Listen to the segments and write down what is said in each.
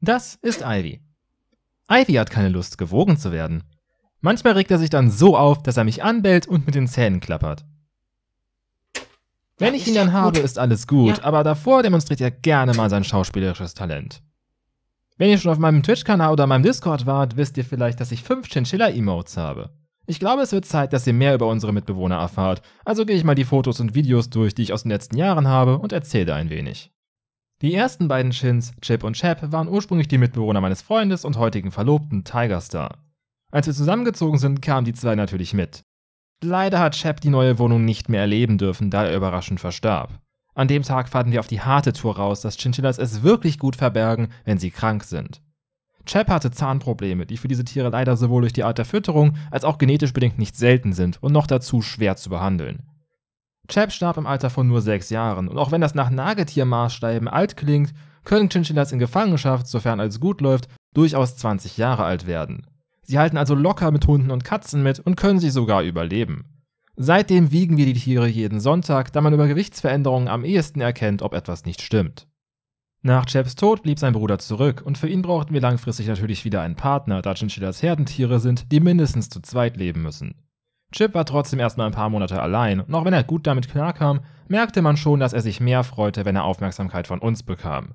Das ist Ivy. Ivy hat keine Lust, gewogen zu werden. Manchmal regt er sich dann so auf, dass er mich anbellt und mit den Zähnen klappert. Wenn ich ihn dann habe, ist alles gut, aber davor demonstriert er gerne mal sein schauspielerisches Talent. Wenn ihr schon auf meinem Twitch-Kanal oder meinem Discord wart, wisst ihr vielleicht, dass ich fünf Chinchilla-Emotes habe. Ich glaube, es wird Zeit, dass ihr mehr über unsere Mitbewohner erfahrt, also gehe ich mal die Fotos und Videos durch, die ich aus den letzten Jahren habe und erzähle ein wenig. Die ersten beiden Shins, Chip und Chap, waren ursprünglich die Mitbewohner meines Freundes und heutigen Verlobten Tigerstar. Als wir zusammengezogen sind, kamen die zwei natürlich mit. Leider hat Chap die neue Wohnung nicht mehr erleben dürfen, da er überraschend verstarb. An dem Tag fanden wir auf die harte Tour raus, dass Chinchillas es wirklich gut verbergen, wenn sie krank sind. Chap hatte Zahnprobleme, die für diese Tiere leider sowohl durch die Art der Fütterung als auch genetisch bedingt nicht selten sind und noch dazu schwer zu behandeln. Chap starb im Alter von nur sechs Jahren, und auch wenn das nach Nagetiermaßstäben alt klingt, können Chinchillas in Gefangenschaft, sofern alles gut läuft, durchaus 20 Jahre alt werden. Sie halten also locker mit Hunden und Katzen mit und können sie sogar überleben. Seitdem wiegen wir die Tiere jeden Sonntag, da man über Gewichtsveränderungen am ehesten erkennt, ob etwas nicht stimmt. Nach Chaps Tod blieb sein Bruder zurück und für ihn brauchten wir langfristig natürlich wieder einen Partner, da Chinchillas Herdentiere sind, die mindestens zu zweit leben müssen. Chip war trotzdem erstmal ein paar Monate allein, und auch wenn er gut damit klarkam, merkte man schon, dass er sich mehr freute, wenn er Aufmerksamkeit von uns bekam.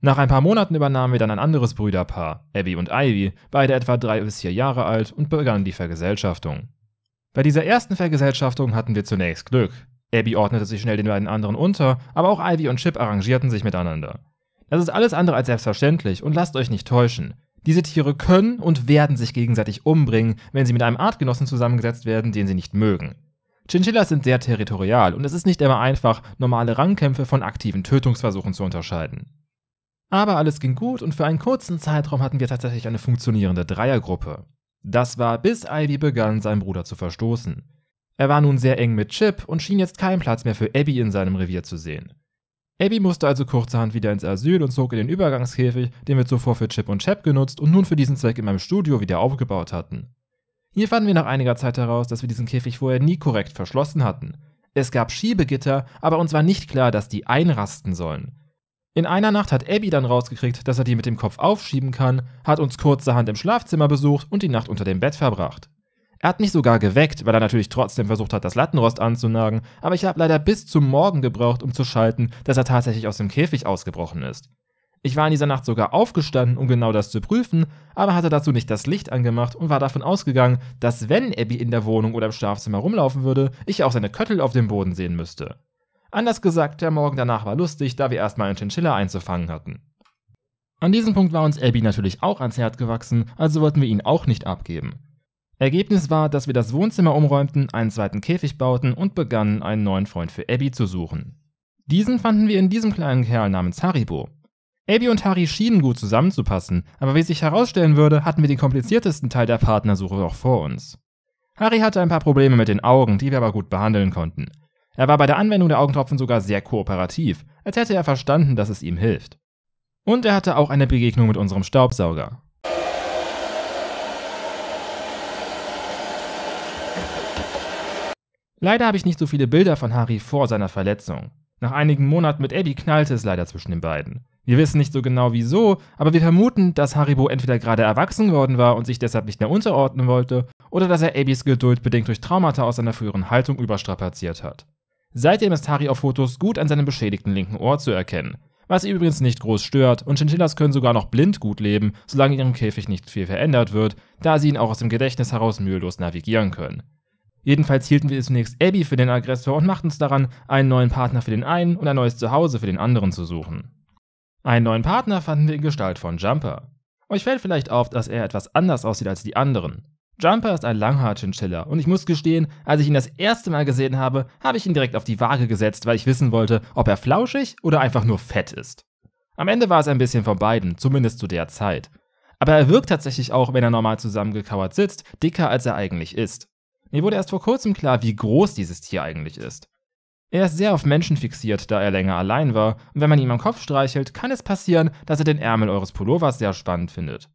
Nach ein paar Monaten übernahmen wir dann ein anderes Brüderpaar, Abby und Ivy, beide etwa drei bis vier Jahre alt, und begannen die Vergesellschaftung. Bei dieser ersten Vergesellschaftung hatten wir zunächst Glück. Abby ordnete sich schnell den beiden anderen unter, aber auch Ivy und Chip arrangierten sich miteinander. Das ist alles andere als selbstverständlich und lasst euch nicht täuschen. Diese Tiere können und werden sich gegenseitig umbringen, wenn sie mit einem Artgenossen zusammengesetzt werden, den sie nicht mögen. Chinchillas sind sehr territorial und es ist nicht immer einfach, normale Rangkämpfe von aktiven Tötungsversuchen zu unterscheiden. Aber alles ging gut und für einen kurzen Zeitraum hatten wir tatsächlich eine funktionierende Dreiergruppe. Das war, bis Ivy begann, seinen Bruder zu verstoßen. Er war nun sehr eng mit Chip und schien jetzt keinen Platz mehr für Abby in seinem Revier zu sehen. Abby musste also kurzerhand wieder ins Asyl und zog in den Übergangskäfig, den wir zuvor für Chip und Chap genutzt und nun für diesen Zweck in meinem Studio wieder aufgebaut hatten. Hier fanden wir nach einiger Zeit heraus, dass wir diesen Käfig vorher nie korrekt verschlossen hatten. Es gab Schiebegitter, aber uns war nicht klar, dass die einrasten sollen. In einer Nacht hat Abby dann rausgekriegt, dass er die mit dem Kopf aufschieben kann, hat uns kurzerhand im Schlafzimmer besucht und die Nacht unter dem Bett verbracht. Er hat mich sogar geweckt, weil er natürlich trotzdem versucht hat, das Lattenrost anzunagen, aber ich habe leider bis zum Morgen gebraucht, um zu schalten, dass er tatsächlich aus dem Käfig ausgebrochen ist. Ich war in dieser Nacht sogar aufgestanden, um genau das zu prüfen, aber hatte dazu nicht das Licht angemacht und war davon ausgegangen, dass wenn Abby in der Wohnung oder im Schlafzimmer rumlaufen würde, ich auch seine Köttel auf dem Boden sehen müsste. Anders gesagt, der Morgen danach war lustig, da wir erstmal einen Chinchilla einzufangen hatten. An diesem Punkt war uns Abby natürlich auch ans Herz gewachsen, also wollten wir ihn auch nicht abgeben. Ergebnis war, dass wir das Wohnzimmer umräumten, einen zweiten Käfig bauten und begannen, einen neuen Freund für Abby zu suchen. Diesen fanden wir in diesem kleinen Kerl namens Haribo. Abby und Harry schienen gut zusammenzupassen, aber wie sich herausstellen würde, hatten wir den kompliziertesten Teil der Partnersuche noch vor uns. Harry hatte ein paar Probleme mit den Augen, die wir aber gut behandeln konnten. Er war bei der Anwendung der Augentropfen sogar sehr kooperativ, als hätte er verstanden, dass es ihm hilft. Und er hatte auch eine Begegnung mit unserem Staubsauger. Leider habe ich nicht so viele Bilder von Harry vor seiner Verletzung. Nach einigen Monaten mit Abby knallte es leider zwischen den beiden. Wir wissen nicht so genau wieso, aber wir vermuten, dass Haribo entweder gerade erwachsen geworden war und sich deshalb nicht mehr unterordnen wollte, oder dass er Abbys Geduld bedingt durch Traumata aus seiner früheren Haltung überstrapaziert hat. Seitdem ist Harry auf Fotos gut an seinem beschädigten linken Ohr zu erkennen, was ihn übrigens nicht groß stört und Chinchillas können sogar noch blind gut leben, solange in ihrem Käfig nicht viel verändert wird, da sie ihn auch aus dem Gedächtnis heraus mühelos navigieren können. Jedenfalls hielten wir zunächst Abby für den Aggressor und machten uns daran, einen neuen Partner für den einen und ein neues Zuhause für den anderen zu suchen. Einen neuen Partner fanden wir in Gestalt von Jumper. Euch fällt vielleicht auf, dass er etwas anders aussieht als die anderen. Jumper ist ein Langhaar-Chinchilla und ich muss gestehen, als ich ihn das erste Mal gesehen habe, habe ich ihn direkt auf die Waage gesetzt, weil ich wissen wollte, ob er flauschig oder einfach nur fett ist. Am Ende war es ein bisschen von beiden, zumindest zu der Zeit. Aber er wirkt tatsächlich auch, wenn er normal zusammengekauert sitzt, dicker als er eigentlich ist. Mir wurde erst vor kurzem klar, wie groß dieses Tier eigentlich ist. Er ist sehr auf Menschen fixiert, da er länger allein war, und wenn man ihm am Kopf streichelt, kann es passieren, dass er den Ärmel eures Pullovers sehr spannend findet.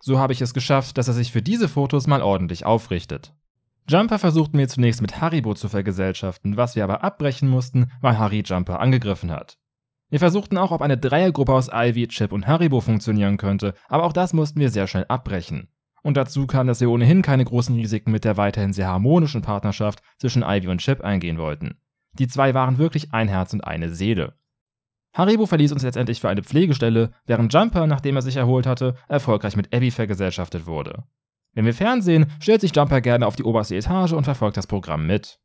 So habe ich es geschafft, dass er sich für diese Fotos mal ordentlich aufrichtet. Jumper versuchten wir zunächst mit Haribo zu vergesellschaften, was wir aber abbrechen mussten, weil Harry Jumper angegriffen hat. Wir versuchten auch, ob eine Dreiergruppe aus Ivy, Chip und Haribo funktionieren könnte, aber auch das mussten wir sehr schnell abbrechen. Und dazu kam, dass sie ohnehin keine großen Risiken mit der weiterhin sehr harmonischen Partnerschaft zwischen Ivy und Chip eingehen wollten. Die zwei waren wirklich ein Herz und eine Seele. Haribo verließ uns letztendlich für eine Pflegestelle, während Jumper, nachdem er sich erholt hatte, erfolgreich mit Abby vergesellschaftet wurde. Wenn wir fernsehen, stellt sich Jumper gerne auf die oberste Etage und verfolgt das Programm mit.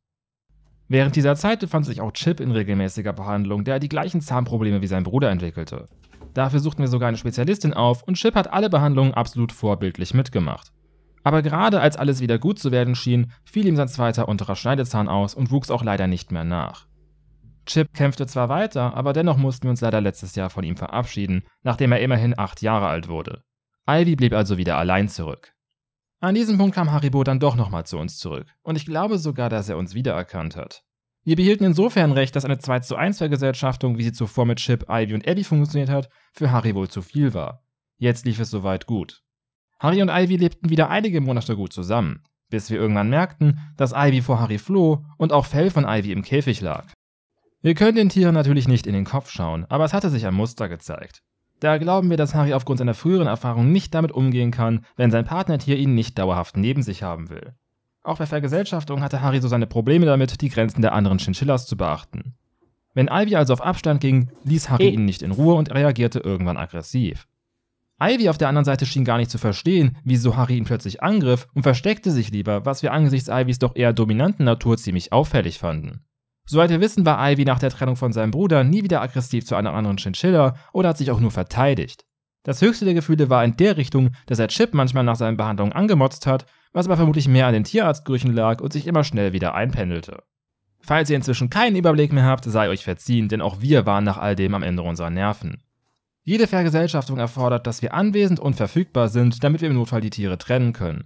Während dieser Zeit befand sich auch Chip in regelmäßiger Behandlung, da er die gleichen Zahnprobleme wie sein Bruder entwickelte. Dafür suchten wir sogar eine Spezialistin auf und Chip hat alle Behandlungen absolut vorbildlich mitgemacht. Aber gerade als alles wieder gut zu werden schien, fiel ihm sein zweiter unterer Schneidezahn aus und wuchs auch leider nicht mehr nach. Chip kämpfte zwar weiter, aber dennoch mussten wir uns leider letztes Jahr von ihm verabschieden, nachdem er immerhin acht Jahre alt wurde. Ivy blieb also wieder allein zurück. An diesem Punkt kam Haribo dann doch nochmal zu uns zurück. Und ich glaube sogar, dass er uns wiedererkannt hat. Wir behielten insofern recht, dass eine 2 zu 1 Vergesellschaftung, wie sie zuvor mit Chip, Ivy und Abby funktioniert hat, für Haribo zu viel war. Jetzt lief es soweit gut. Harry und Ivy lebten wieder einige Monate gut zusammen, bis wir irgendwann merkten, dass Ivy vor Harry floh und auch Fell von Ivy im Käfig lag. Wir können den Tieren natürlich nicht in den Kopf schauen, aber es hatte sich ein Muster gezeigt. Da glauben wir, dass Harry aufgrund seiner früheren Erfahrung nicht damit umgehen kann, wenn sein Partnertier ihn nicht dauerhaft neben sich haben will. Auch bei Vergesellschaftung hatte Harry so seine Probleme damit, die Grenzen der anderen Chinchillas zu beachten. Wenn Ivy also auf Abstand ging, ließ Harry ihn nicht in Ruhe und reagierte irgendwann aggressiv. Ivy auf der anderen Seite schien gar nicht zu verstehen, wieso Harry ihn plötzlich angriff und versteckte sich lieber, was wir angesichts Ivys doch eher dominanten Natur ziemlich auffällig fanden. Soweit wir wissen, war Ivy nach der Trennung von seinem Bruder nie wieder aggressiv zu einer anderen Chinchilla oder hat sich auch nur verteidigt. Das höchste der Gefühle war in der Richtung, dass er Chip manchmal nach seinen Behandlungen angemotzt hat, was aber vermutlich mehr an den Tierarztgerüchen lag und sich immer schnell wieder einpendelte. Falls ihr inzwischen keinen Überblick mehr habt, sei euch verziehen, denn auch wir waren nach all dem am Ende unserer Nerven. Jede Vergesellschaftung erfordert, dass wir anwesend und verfügbar sind, damit wir im Notfall die Tiere trennen können.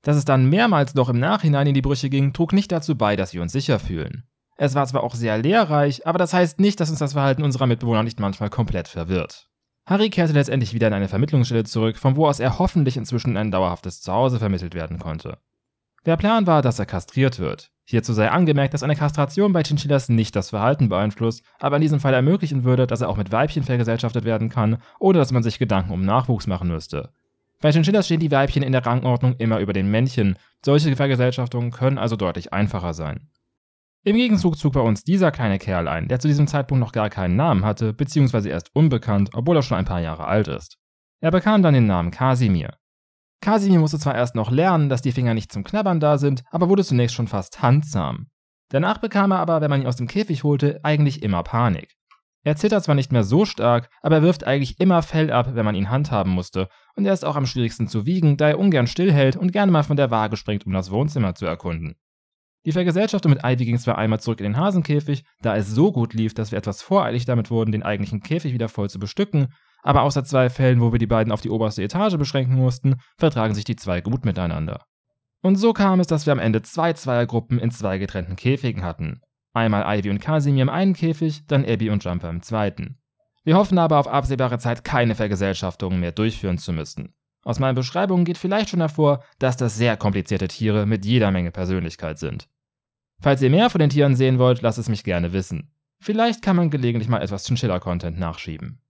Dass es dann mehrmals noch im Nachhinein in die Brüche ging, trug nicht dazu bei, dass wir uns sicher fühlen. Es war zwar auch sehr lehrreich, aber das heißt nicht, dass uns das Verhalten unserer Mitbewohner nicht manchmal komplett verwirrt. Harry kehrte letztendlich wieder in eine Vermittlungsstelle zurück, von wo aus er hoffentlich inzwischen ein dauerhaftes Zuhause vermittelt werden konnte. Der Plan war, dass er kastriert wird. Hierzu sei angemerkt, dass eine Kastration bei Chinchillas nicht das Verhalten beeinflusst, aber in diesem Fall ermöglichen würde, dass er auch mit Weibchen vergesellschaftet werden kann, ohne dass man sich Gedanken um Nachwuchs machen müsste. Bei Chinchillas stehen die Weibchen in der Rangordnung immer über den Männchen. Solche Vergesellschaftungen können also deutlich einfacher sein. Im Gegenzug zog bei uns dieser kleine Kerl ein, der zu diesem Zeitpunkt noch gar keinen Namen hatte, beziehungsweise erst unbekannt, obwohl er schon ein paar Jahre alt ist. Er bekam dann den Namen Kasimir. Kasimir musste zwar erst noch lernen, dass die Finger nicht zum Knabbern da sind, aber wurde zunächst schon fast handsam. Danach bekam er aber, wenn man ihn aus dem Käfig holte, eigentlich immer Panik. Er zittert zwar nicht mehr so stark, aber er wirft eigentlich immer Fell ab, wenn man ihn handhaben musste, und er ist auch am schwierigsten zu wiegen, da er ungern stillhält und gerne mal von der Waage springt, um das Wohnzimmer zu erkunden. Die Vergesellschaftung mit Ivy ging zwar einmal zurück in den Hasenkäfig, da es so gut lief, dass wir etwas voreilig damit wurden, den eigentlichen Käfig wieder voll zu bestücken, aber außer zwei Fällen, wo wir die beiden auf die oberste Etage beschränken mussten, vertragen sich die zwei gut miteinander. Und so kam es, dass wir am Ende zwei Zweiergruppen in zwei getrennten Käfigen hatten. Einmal Ivy und Casimir im einen Käfig, dann Abby und Jumper im zweiten. Wir hoffen aber auf absehbare Zeit keine Vergesellschaftungen mehr durchführen zu müssen. Aus meinen Beschreibungen geht vielleicht schon hervor, dass das sehr komplizierte Tiere mit jeder Menge Persönlichkeit sind. Falls ihr mehr von den Tieren sehen wollt, lasst es mich gerne wissen. Vielleicht kann man gelegentlich mal etwas Chinchilla-Content nachschieben.